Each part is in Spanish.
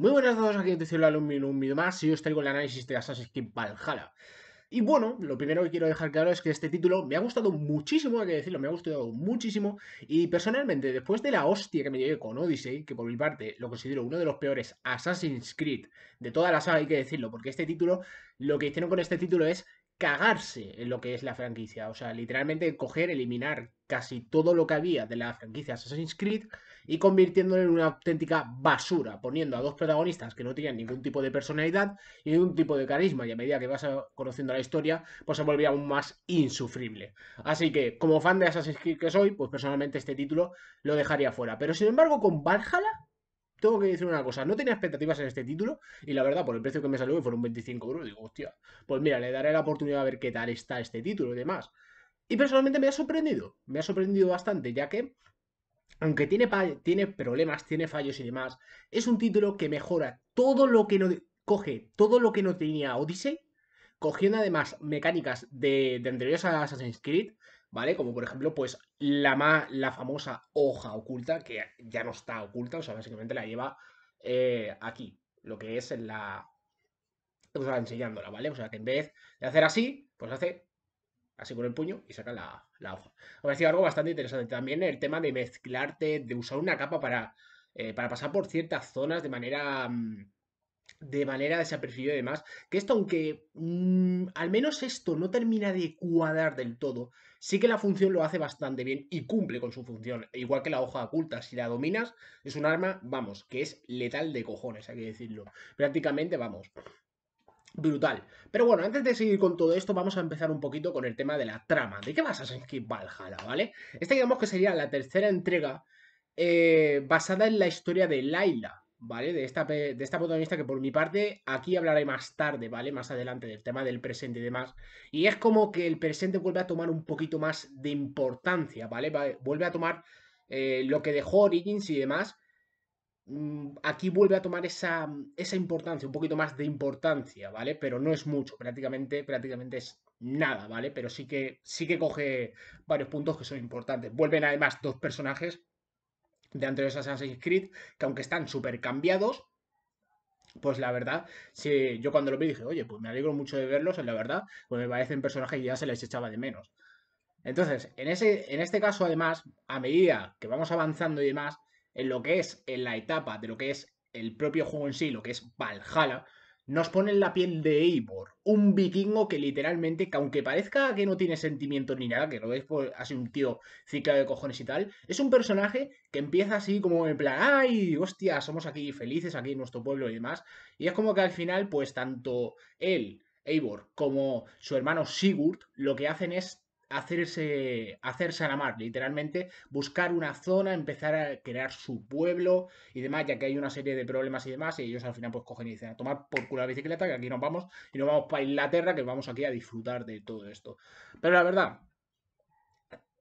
Muy buenas a todos, aquí en celular un minuto más y estoy con el análisis de Assassin's Creed Valhalla. Y bueno, lo primero que quiero dejar claro es que este título me ha gustado muchísimo, hay que decirlo, me ha gustado muchísimo. Y personalmente, después de la hostia que me llevé con Odyssey, que por mi parte lo considero uno de los peores Assassin's Creed de toda la saga, hay que decirlo, porque este título, lo que hicieron con este título es cagarse en lo que es la franquicia. O sea, literalmente coger, eliminar casi todo lo que había de la franquicia Assassin's Creed y convirtiéndolo en una auténtica basura, poniendo a dos protagonistas que no tenían ningún tipo de personalidad y ningún tipo de carisma, y a medida que vas conociendo la historia, pues se volvía aún más insufrible. Así que, como fan de Assassin's Creed que soy, pues personalmente este título lo dejaría fuera. Pero sin embargo, con Valhalla, tengo que decir una cosa, no tenía expectativas en este título y la verdad por el precio que me salió que fueron 25 euros, digo, hostia, pues mira, le daré la oportunidad a ver qué tal está este título y demás. Y personalmente me ha sorprendido, me ha sorprendido bastante, ya que aunque tiene, tiene problemas, tiene fallos y demás, es un título que mejora todo lo que no coge todo lo que no tenía Odyssey, cogiendo además mecánicas de, de anteriores a Assassin's Creed, ¿vale? Como por ejemplo, pues la, la famosa hoja oculta, que ya no está oculta, o sea, básicamente la lleva eh, aquí, lo que es en la... enseñándola, ¿vale? O sea, que en vez de hacer así, pues hace así con el puño y saca la, hoja. Me sido algo bastante interesante. También el tema de mezclarte, de usar una capa para, eh, para pasar por ciertas zonas de manera... Mm, de manera desapercibida y demás, que esto aunque mm, al menos esto no termina de cuadrar del todo, sí que la función lo hace bastante bien y cumple con su función, igual que la hoja oculta, si la dominas es un arma, vamos, que es letal de cojones, hay que decirlo, prácticamente vamos, Brutal. Pero bueno, antes de seguir con todo esto, vamos a empezar un poquito con el tema de la trama. ¿De qué vas a Kid Valhalla, vale? Esta digamos que sería la tercera entrega eh, basada en la historia de Laila, ¿vale? De esta, de esta protagonista que por mi parte aquí hablaré más tarde, ¿vale? Más adelante del tema del presente y demás. Y es como que el presente vuelve a tomar un poquito más de importancia, ¿vale? Vuelve a tomar eh, lo que dejó Origins y demás Mm, aquí vuelve a tomar mm, esa, importancia, un poquito más de importancia, ¿vale? Pero no es mucho, prácticamente, prácticamente es nada, ¿vale? Pero sí que, sí que coge varios puntos que son importantes. Vuelven además dos personajes de anteriores Assassin's Creed, que aunque están súper cambiados, pues la verdad, yo cuando lo vi dije, oye, pues me alegro mucho de verlos, en la verdad, pues me parecen personajes que ya se les echaba de menos. Entonces, en, ese, en este caso, además, a medida que vamos avanzando y demás, en lo que es en la etapa de lo que es el propio juego en sí, lo que es Valhalla, nos ponen la piel de Eivor, un vikingo que literalmente, que aunque parezca que no tiene sentimientos ni nada, que lo veis, por así un tío ciclado de cojones y tal, es un personaje que empieza así como en plan, ay, hostia, somos aquí felices, aquí en nuestro pueblo y demás, y es como que al final, pues tanto él, Eivor, como su hermano Sigurd, lo que hacen es hacerse, hacerse a la mar, literalmente buscar una zona, empezar a crear su pueblo y demás, ya que hay una serie de problemas y demás, y ellos al final pues cogen y dicen a tomar por culo la bicicleta, que aquí nos vamos, y nos vamos para Inglaterra, que vamos aquí a disfrutar de todo esto. Pero la verdad,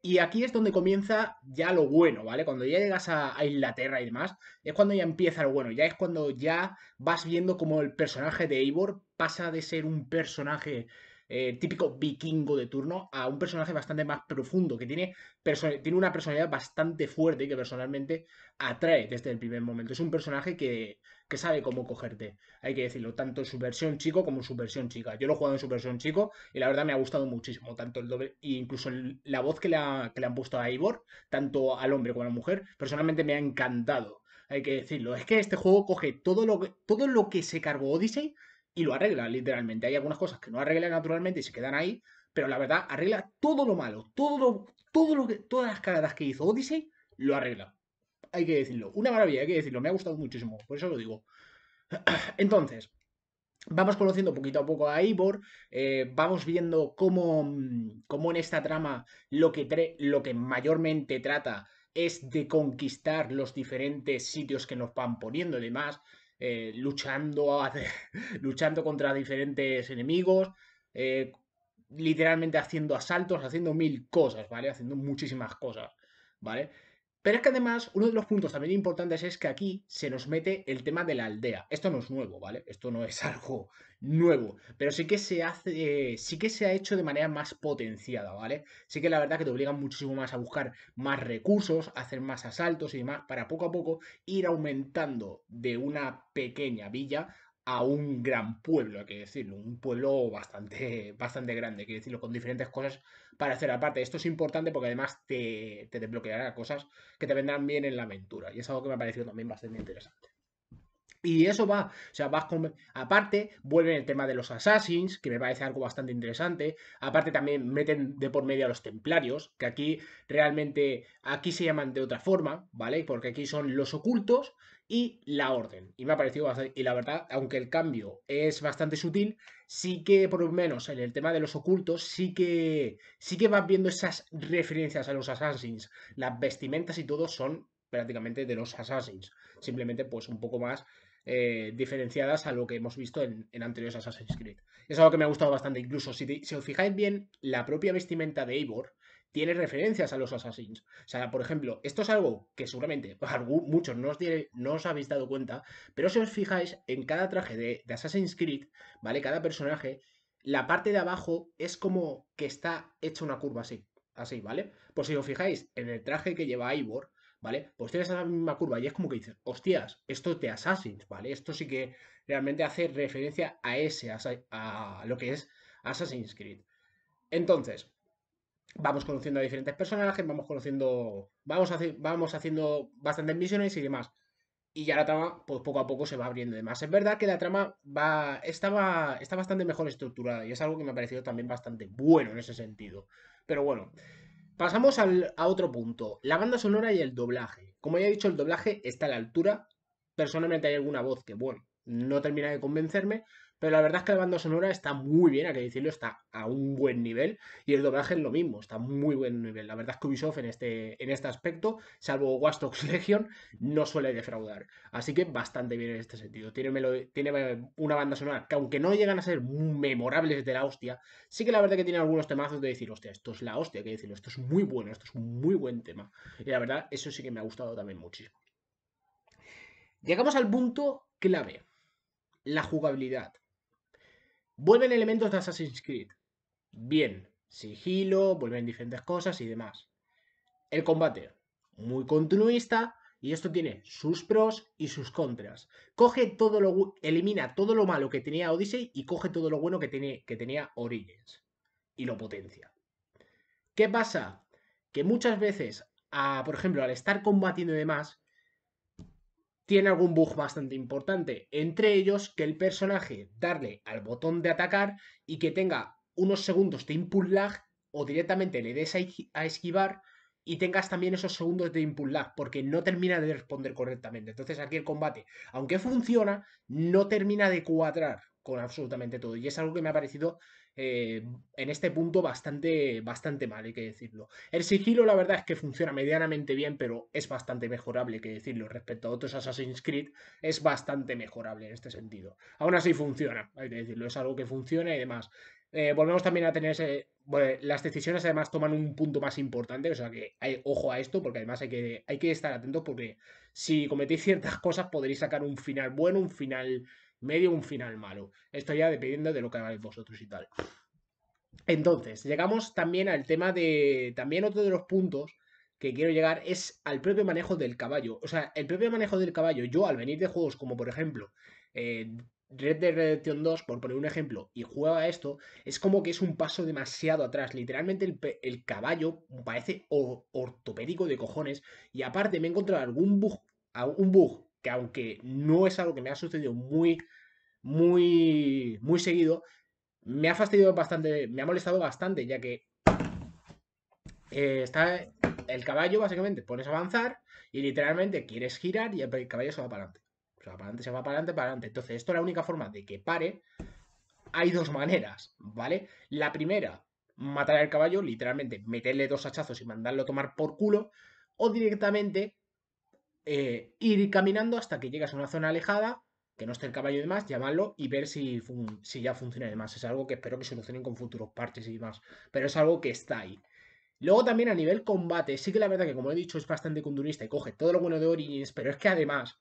y aquí es donde comienza ya lo bueno, ¿vale? Cuando ya llegas a, a, Inglaterra y demás, es cuando ya empieza lo bueno, ya es cuando ya vas viendo como el personaje de Eivor pasa de ser un personaje eh, típico vikingo de turno a un personaje bastante más profundo, que tiene, tiene una personalidad bastante fuerte y que personalmente atrae desde el primer momento. Es un personaje que, sabe cómo cogerte, hay que decirlo, tanto en su versión chico como en su versión chica. Yo lo he jugado en su versión chico y la verdad me ha gustado muchísimo, tanto el doble, incluso la voz que le, que le han puesto a Ivor, tanto al hombre como a la mujer, personalmente me ha encantado hay que decirlo. Es que este juego coge todo lo que, todo lo que se cargó Odyssey, y lo arregla literalmente. Hay algunas cosas que no arregla naturalmente y se quedan ahí, pero la verdad arregla todo lo malo, todo lo, todo lo que, todas las cagadas que hizo Odyssey, lo arregla. Hay que decirlo. Una maravilla, hay que decirlo. Me ha gustado muchísimo, por eso lo digo. Entonces, vamos conociendo poquito a poco a Ivor eh, vamos viendo cómo, en esta trama lo que, lo que mayormente trata es de conquistar los diferentes sitios que nos van poniendo y demás. Eh, luchando, luchando contra diferentes enemigos, eh, literalmente haciendo asaltos, haciendo mil cosas, ¿vale? Haciendo muchísimas cosas, ¿vale? Pero es que además, uno de los puntos también importantes es que aquí se nos mete el tema de la aldea. Esto no es nuevo, ¿vale? Esto no es algo nuevo, pero sí que se hace, eh, sí que se ha hecho de manera más potenciada, ¿vale? Sí que la verdad que te obligan muchísimo más a buscar más recursos, hacer más asaltos y demás para poco a poco ir aumentando de una pequeña villa a un gran pueblo, hay que decirlo, un pueblo bastante, bastante grande, hay que decirlo, con diferentes cosas para hacer aparte. Esto es importante porque además te, te desbloqueará cosas que te vendrán bien en la aventura y es algo que me ha parecido también bastante interesante. Y eso va, o sea, vas con... Aparte, vuelven el tema de los assassins, que me parece algo bastante interesante. Aparte también meten de por medio a los templarios, que aquí realmente, aquí se llaman de otra forma, ¿vale? Porque aquí son los ocultos y la orden. Y me ha parecido bastante... Y la verdad, aunque el cambio es bastante sutil, sí que por lo menos en el tema de los ocultos, sí que, sí que vas viendo esas referencias a los assassins. Las vestimentas y todo son prácticamente de los Assassins, simplemente pues un poco más eh, diferenciadas a lo que hemos visto en, anteriores Assassin's Creed. Es algo que me ha gustado bastante, incluso si, os fijáis bien, la propia vestimenta de Eivor tiene referencias a los Assassins. O sea, por ejemplo, esto es algo que seguramente muchos no os, no os habéis dado cuenta, pero si os fijáis en cada traje de, Assassin's Creed, ¿vale? Cada personaje, la parte de abajo es como que está hecha una curva así, así, ¿vale? Pues si os fijáis en el traje que lleva Ivor, ¿vale? Pues tienes esa misma curva y es como que dices, hostias, esto es de Assassin's, ¿vale? Esto sí que realmente hace referencia a ese, a, lo que es Assassin's Creed. Entonces, vamos conociendo a diferentes personajes, vamos conociendo, vamos, vamos haciendo bastantes misiones y demás. Y ya la trama, pues poco a poco se va abriendo. más. es verdad que la trama va, estaba, está bastante mejor estructurada y es algo que me ha parecido también bastante bueno en ese sentido. Pero bueno, Pasamos a otro punto, la banda sonora y el doblaje. Como ya he dicho, el doblaje está a la altura. Personalmente hay alguna voz que, bueno, no termina de convencerme, pero la verdad es que la banda sonora está muy bien, hay que decirlo, está a un buen nivel. Y el doblaje es lo mismo, está a muy buen nivel. La verdad es que Ubisoft en este, en este aspecto, salvo Watch Legion, no suele defraudar. Así que bastante bien en este sentido. Tiene, tiene una banda sonora que, aunque no llegan a ser memorables de la hostia, sí que la verdad es que tiene algunos temazos de decir, hostia, esto es la hostia, hay que decirlo, esto es muy bueno, esto es un muy buen tema. Y la verdad, eso sí que me ha gustado también muchísimo. Llegamos al punto clave, la jugabilidad. Vuelven elementos de Assassin's Creed. Bien, sigilo, vuelven diferentes cosas y demás. El combate, muy continuista, y esto tiene sus pros y sus contras. Coge todo lo, elimina todo lo malo que tenía Odyssey y coge todo lo bueno que, tiene, que tenía Origins. Y lo potencia. ¿Qué pasa? Que muchas veces, por ejemplo, al estar combatiendo y demás, tiene algún bug bastante importante, entre ellos que el personaje darle al botón de atacar y que tenga unos segundos de input lag o directamente le des a esquivar y tengas también esos segundos de input lag porque no termina de responder correctamente. Entonces aquí el combate, aunque funciona, no termina de cuadrar con absolutamente todo y es algo que me ha parecido eh, en este punto bastante, bastante mal, hay que decirlo. El sigilo, la verdad es que funciona medianamente bien, pero es bastante mejorable, hay que decirlo. Respecto a otros Assassin's Creed, es bastante mejorable en este sentido. Aún así funciona, hay que decirlo. Es algo que funciona y demás. Eh, volvemos también a tener las decisiones además toman un punto más importante, o sea que hay, ojo a esto, porque además hay que, hay que estar atentos, porque si cometéis ciertas cosas podréis sacar un final bueno, un final medio un final malo. Esto ya dependiendo de lo que hagáis vosotros y tal. Entonces, llegamos también al tema de. También otro de los puntos que quiero llegar es al propio manejo del caballo. O sea, el propio manejo del caballo, yo al venir de juegos como por ejemplo eh, Red Dead Redemption 2, por poner un ejemplo, y juega esto, es como que es un paso demasiado atrás. Literalmente el, caballo parece ortopédico de cojones. Y aparte me he encontrado algún bug, un bug que aunque no es algo que me ha sucedido muy, muy, muy seguido, me ha fastidiado bastante, me ha molestado bastante, ya que eh, está el caballo, básicamente, pones a avanzar y literalmente quieres girar y el caballo se va para adelante. Se va para adelante, se va para adelante, para adelante. Entonces, esto es la única forma de que pare. Hay dos maneras, ¿vale? La primera, matar al caballo, literalmente meterle dos hachazos y mandarlo a tomar por culo, o directamente eh, ir caminando hasta que llegas a una zona alejada, que no esté el caballo y demás, llamarlo y ver si, ya funciona y Es algo que espero que solucionen con futuros parches y demás. Pero es algo que está ahí. Luego también a nivel combate, sí que la verdad que como he dicho es bastante cundurista y coge todo lo bueno de Origins, pero es que además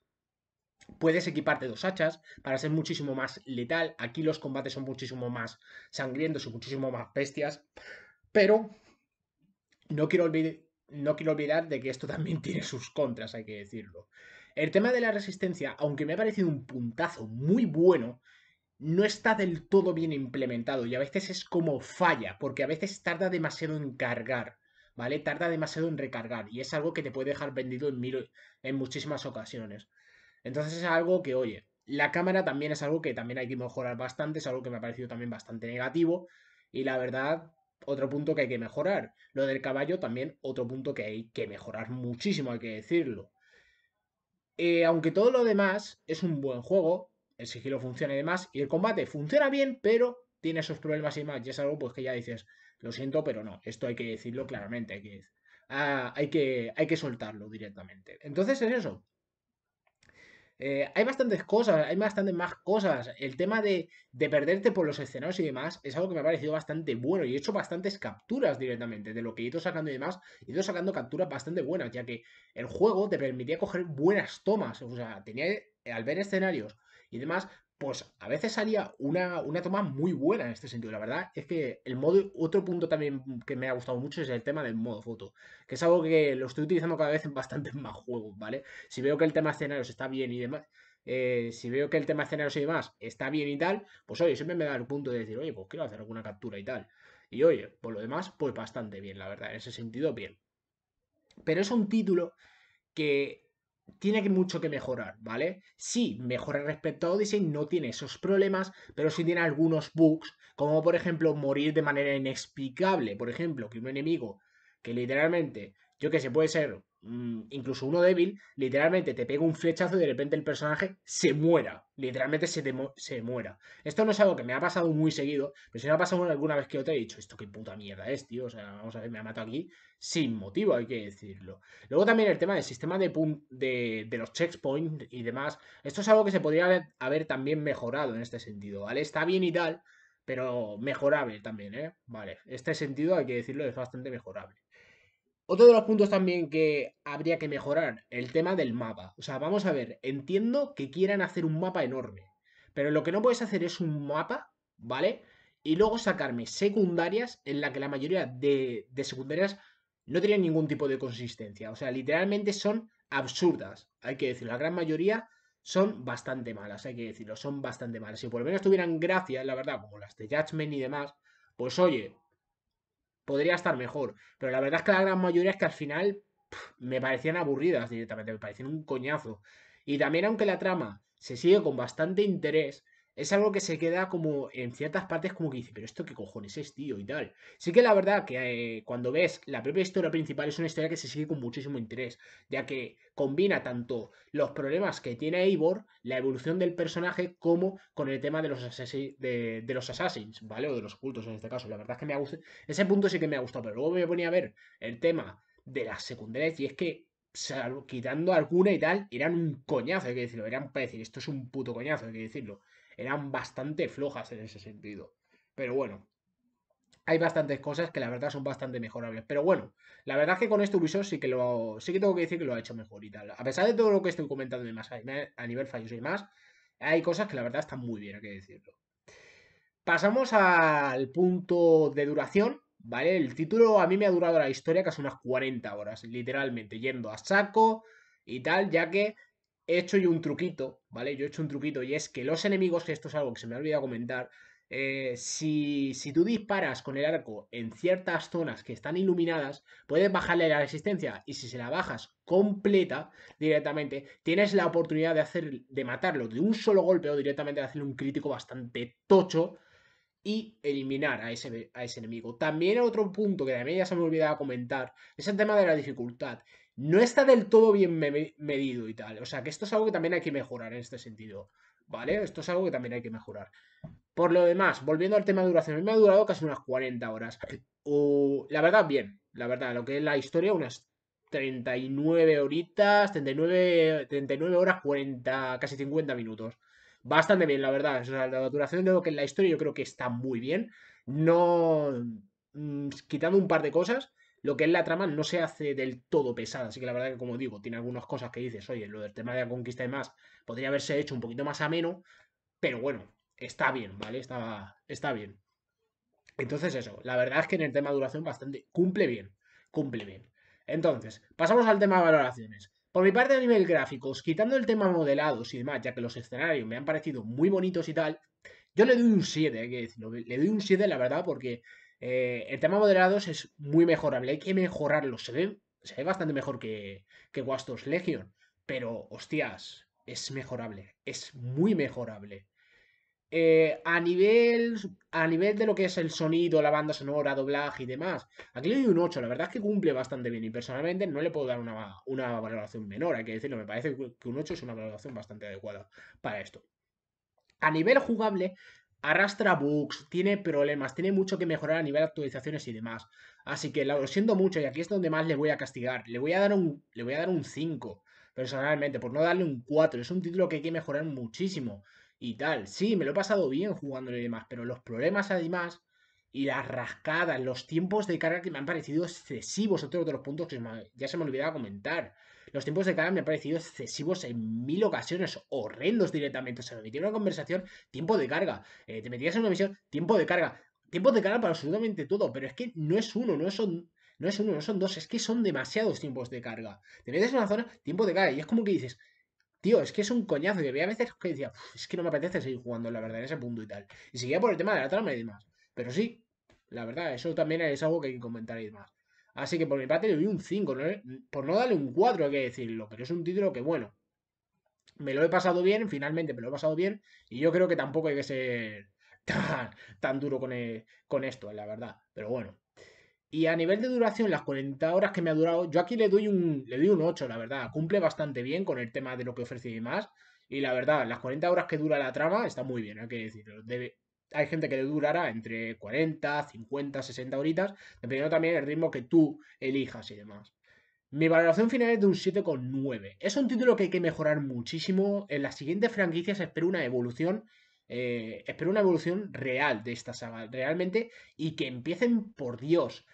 puedes equiparte dos hachas para ser muchísimo más letal. Aquí los combates son muchísimo más sangrientos y muchísimo más bestias, pero no quiero olvidar no quiero olvidar de que esto también tiene sus contras, hay que decirlo. El tema de la resistencia, aunque me ha parecido un puntazo muy bueno, no está del todo bien implementado y a veces es como falla, porque a veces tarda demasiado en cargar, ¿vale? Tarda demasiado en recargar y es algo que te puede dejar vendido en, en muchísimas ocasiones. Entonces es algo que, oye, la cámara también es algo que también hay que mejorar bastante, es algo que me ha parecido también bastante negativo y la verdad otro punto que hay que mejorar. Lo del caballo también otro punto que hay que mejorar muchísimo, hay que decirlo. Eh, aunque todo lo demás es un buen juego, el sigilo funciona y demás, y el combate funciona bien, pero tiene esos problemas y más. Y es algo pues que ya dices, lo siento, pero no, esto hay que decirlo claramente, que, ah, hay que, hay que soltarlo directamente. Entonces es eso, eh, hay bastantes cosas, hay bastantes más cosas. El tema de, de, perderte por los escenarios y demás es algo que me ha parecido bastante bueno y he hecho bastantes capturas directamente de lo que he ido sacando y demás. He ido sacando capturas bastante buenas, ya que el juego te permitía coger buenas tomas. O sea, tenía, al ver escenarios y demás, pues a veces haría una, toma muy buena en este sentido. La verdad es que el modo, otro punto también que me ha gustado mucho es el tema del modo foto, que es algo que lo estoy utilizando cada vez en bastantes más juegos, ¿vale? Si veo que el tema escenarios está bien y demás, eh, si veo que el tema escenarios y demás está bien y tal, pues oye, siempre me da el punto de decir, oye, pues quiero hacer alguna captura y tal. Y oye, por lo demás, pues bastante bien, la verdad, en ese sentido, bien. Pero es un título que tiene mucho que mejorar, ¿vale? Sí, mejora respecto a Odyssey, no tiene esos problemas, pero sí tiene algunos bugs, como por ejemplo morir de manera inexplicable, por ejemplo, que un enemigo que literalmente yo que sé, puede ser mm, incluso uno débil, literalmente te pega un flechazo y de repente el personaje se muera, literalmente se, se muera. Esto no es algo que me ha pasado muy seguido, pero si me ha pasado alguna vez que te he dicho, esto qué puta mierda es, tío, o sea, vamos a ver, me ha matado aquí sin motivo, hay que decirlo. Luego también el tema del sistema de, de, de los checkpoints y demás, esto es algo que se podría haber, haber también mejorado en este sentido, ¿vale? Está bien y tal, pero mejorable también, ¿eh? Vale, este sentido hay que decirlo es bastante mejorable. Otro de los puntos también que habría que mejorar, el tema del mapa. O sea, vamos a ver, entiendo que quieran hacer un mapa enorme, pero lo que no puedes hacer es un mapa, ¿vale? Y luego sacarme secundarias en la que la mayoría de, secundarias no tienen ningún tipo de consistencia. O sea, literalmente son absurdas, hay que decirlo. La gran mayoría son bastante malas, hay que decirlo, son bastante malas. Si por lo menos tuvieran gracia, la verdad, como las de Judgment y demás, pues oye, podría estar mejor. Pero la verdad es que la gran mayoría es que al final me parecían aburridas directamente, me parecían un coñazo. Y también aunque la trama se sigue con bastante interés, es algo que se queda como en ciertas partes como que dice, pero esto qué cojones es, tío, y tal. Sí que la verdad que eh, cuando ves la propia historia principal es una historia que se sigue con muchísimo interés, ya que combina tanto los problemas que tiene Eivor, la evolución del personaje, como con el tema de los, de, de, los assassins, ¿vale? O de los ocultos en este caso. La verdad es que me ha gustado, ese punto sí que me ha gustado, pero luego me ponía a ver el tema de las secundarias y es que quitando alguna y tal, eran un coñazo, hay que decirlo, eran para decir, esto es un puto coñazo, hay que decirlo eran bastante flojas en ese sentido. Pero bueno, hay bastantes cosas que la verdad son bastante mejorables. Pero bueno, la verdad es que con este Ubisoft sí que lo sí que tengo que decir que lo ha hecho mejor y tal. A pesar de todo lo que estoy comentando y más a nivel fallos y más, hay cosas que la verdad están muy bien, hay que decirlo. Pasamos al punto de duración, ¿vale? El título a mí me ha durado la historia casi unas 40 horas, literalmente, yendo a saco y tal, ya que he hecho yo un truquito, ¿vale? Yo he hecho un truquito y es que los enemigos, que esto es algo que se me ha olvidado comentar, eh, si, tú disparas con el arco en ciertas zonas que están iluminadas, puedes bajarle la resistencia y si se la bajas completa directamente, tienes la oportunidad de, hacer, de matarlo de un solo golpe o directamente de hacerle un crítico bastante tocho y eliminar a ese, a ese enemigo. También otro punto que también ya se me olvidado comentar es el tema de la dificultad no está del todo bien medido y tal. O sea, que esto es algo que también hay que mejorar en este sentido. ¿Vale? Esto es algo que también hay que mejorar. Por lo demás, volviendo al tema de duración, a mí me ha durado casi unas 40 horas. la verdad, bien. La verdad, lo que es la historia, unas 39 horitas, 39, 39 horas, 40, casi 50 minutos. Bastante bien, la verdad. O sea, la duración de lo que es la historia yo creo que está muy bien. No... Mm, quitando un par de cosas, lo que es la trama no se hace del todo pesada. Así que la verdad que, como digo, tiene algunas cosas que dices, oye, lo del tema de la conquista y demás podría haberse hecho un poquito más ameno, pero bueno, está bien, ¿vale? Está, está bien. Entonces eso, la verdad es que en el tema de duración bastante cumple bien, cumple bien. Entonces, pasamos al tema de valoraciones. Por mi parte a nivel gráficos, quitando el tema modelados y demás, ya que los escenarios me han parecido muy bonitos y tal, yo le doy un 7, hay que decirlo, le doy un 7 la verdad porque eh, el tema moderados es muy mejorable, hay que mejorarlo. Se ve, se ve bastante mejor que, que Wastos Legion, pero hostias, es mejorable, es muy mejorable. Eh, a, nivel, a nivel de lo que es el sonido, la banda sonora, doblaje y demás, aquí le doy un 8. La verdad es que cumple bastante bien y personalmente no le puedo dar una, una valoración menor. Hay que decirlo, me parece que un 8 es una valoración bastante adecuada para esto. A nivel jugable, arrastra bugs, tiene problemas, tiene mucho que mejorar a nivel de actualizaciones y demás. Así que lo siento mucho y aquí es donde más le voy a castigar. Le voy a dar un, le voy a dar un 5, personalmente, por no darle un 4. Es un título que hay que mejorar muchísimo y tal. Sí, me lo he pasado bien jugándolo y demás, pero los problemas además y las rascadas, los tiempos de carga que me han parecido excesivos, otro de los puntos que ya se me olvidaba comentar. Los tiempos de carga me han parecido excesivos en mil ocasiones, horrendos directamente. O sea, me metía una conversación, tiempo de carga. Eh, te metías en una misión, tiempo de carga. Tiempo de carga para absolutamente todo, pero es que no es uno, no son, no es uno, no son dos, es que son demasiados tiempos de carga. Te metes en una zona, tiempo de carga, y es como que dices, Tío, es que es un coñazo. Y había veces que decía, es que no me apetece seguir jugando, la verdad, en ese punto y tal. Y seguía por el tema de la trama y demás. Pero sí, la verdad, eso también es algo que hay que comentar y más. Así que por mi parte le doy un 5, por no darle un 4 hay que decirlo, pero es un título que bueno, me lo he pasado bien, finalmente me lo he pasado bien, y yo creo que tampoco hay que ser tan, tan duro con, e, con esto, la verdad, pero bueno. Y a nivel de duración, las 40 horas que me ha durado, yo aquí le doy un, le doy un 8, la verdad, cumple bastante bien con el tema de lo que ofrece y demás, y la verdad, las 40 horas que dura la trama está muy bien, hay que decirlo, debe, hay gente que le durará entre 40, 50, 60 horitas, dependiendo también del ritmo que tú elijas y demás. Mi valoración final es de un 7,9. Es un título que hay que mejorar muchísimo. En las siguientes franquicias espero una evolución. Eh, espero una evolución real de esta saga, realmente, y que empiecen, por Dios,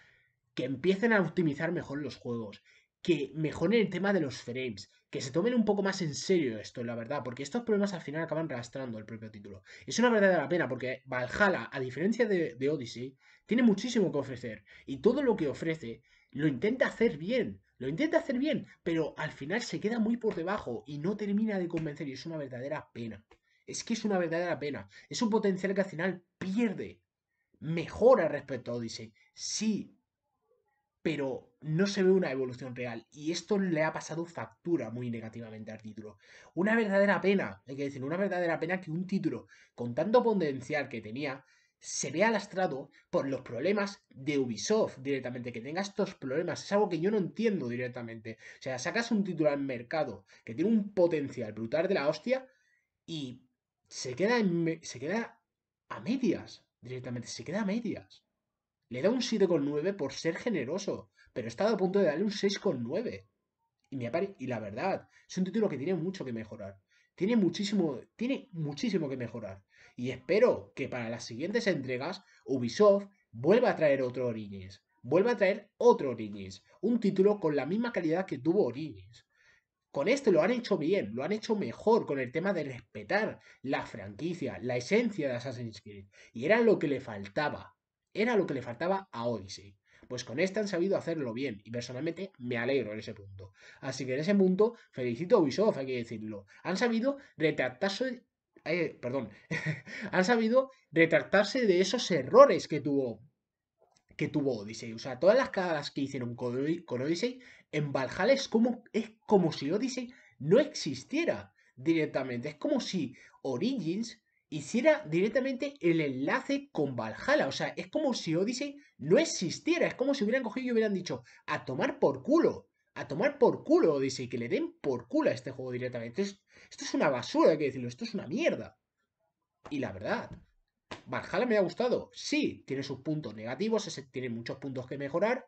que empiecen a optimizar mejor los juegos, que mejoren el tema de los frames, que se tomen un poco más en serio esto, la verdad, porque estos problemas al final acaban arrastrando el propio título. Es una verdadera pena porque Valhalla, a diferencia de, de Odyssey, tiene muchísimo que ofrecer y todo lo que ofrece lo intenta hacer bien, lo intenta hacer bien, pero al final se queda muy por debajo y no termina de convencer y es una verdadera pena. Es que es una verdadera pena. Es un potencial que al final pierde. Mejora respecto a Odyssey. Sí, pero no se ve una evolución real y esto le ha pasado factura muy negativamente al título. Una verdadera pena, hay que decir, una verdadera pena que un título con tanto potencial que tenía se vea lastrado por los problemas de Ubisoft directamente, que tenga estos problemas, es algo que yo no entiendo directamente. O sea, sacas un título al mercado que tiene un potencial brutal de la hostia y se queda, se queda a medias directamente, se queda a medias. Le da un 7,9 por ser generoso, pero he estado a punto de darle un 6,9. Y, y la verdad, es un título que tiene mucho que mejorar. Tiene muchísimo, tiene muchísimo que mejorar. Y espero que para las siguientes entregas Ubisoft vuelva a traer otro Origins. Vuelva a traer otro Origins. Un título con la misma calidad que tuvo Origins. Con este lo han hecho bien, lo han hecho mejor con el tema de respetar la franquicia, la esencia de Assassin's Creed. Y era lo que le faltaba. Era lo que le faltaba a Odyssey. Pues con este han sabido hacerlo bien y personalmente me alegro en ese punto. Así que en ese punto felicito a Ubisoft, hay que decirlo. Han sabido eh, han sabido retractarse de esos errores que tuvo que tuvo Odyssey. O sea, todas las cagadas que hicieron con, con Odyssey en Valhalla como, es como si Odyssey no existiera directamente. Es como si Origins hiciera directamente el enlace con Valhalla. O sea, es como si Odyssey no existiera. Es como si hubieran cogido y hubieran dicho, a tomar por culo. A tomar por culo Odyssey, que le den por culo a este juego directamente. Esto es, una basura, hay que decirlo. Esto es una mierda. Y la verdad, Valhalla me ha gustado. Sí, tiene sus puntos negativos, tiene muchos puntos que mejorar.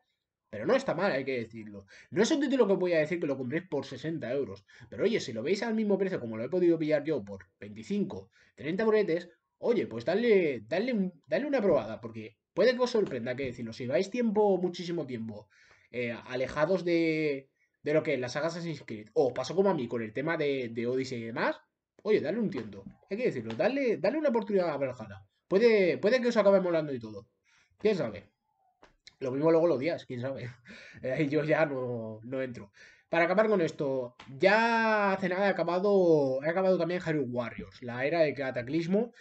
Pero no está mal, hay que decirlo. No es un título que voy a decir que lo compréis por 60 euros. Pero oye, si lo veis al mismo precio como lo he podido pillar yo por 25, 30 boletes, oye, pues dale, dale, una probada, porque puede que os sorprenda, hay que decirlo. Si vais tiempo, muchísimo tiempo, eh, alejados de, de lo que las la saga Assassin's o pasó como a mí con el tema de, de Odyssey y demás, oye, dale un tiento. Hay que decirlo, dale, dale una oportunidad a Puede, puede que os acabe molando y todo. ¿Quién sabe? Lo mismo luego los días, quién sabe. Eh, yo ya no, no, entro. Para acabar con esto, ya hace nada he acabado, he acabado también Harry Warriors, la era de Cataclismo.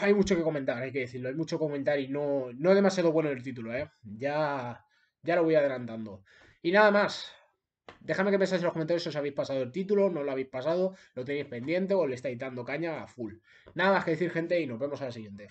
hay mucho que comentar, hay que decirlo. Hay mucho que comentar y no, no demasiado bueno el título, ¿eh? Ya, ya lo voy adelantando. Y nada más. déjame que pensáis en los comentarios si os habéis pasado el título, no lo habéis pasado, lo tenéis pendiente o le estáis dando caña a full. Nada más que decir, gente, y nos vemos a la siguiente.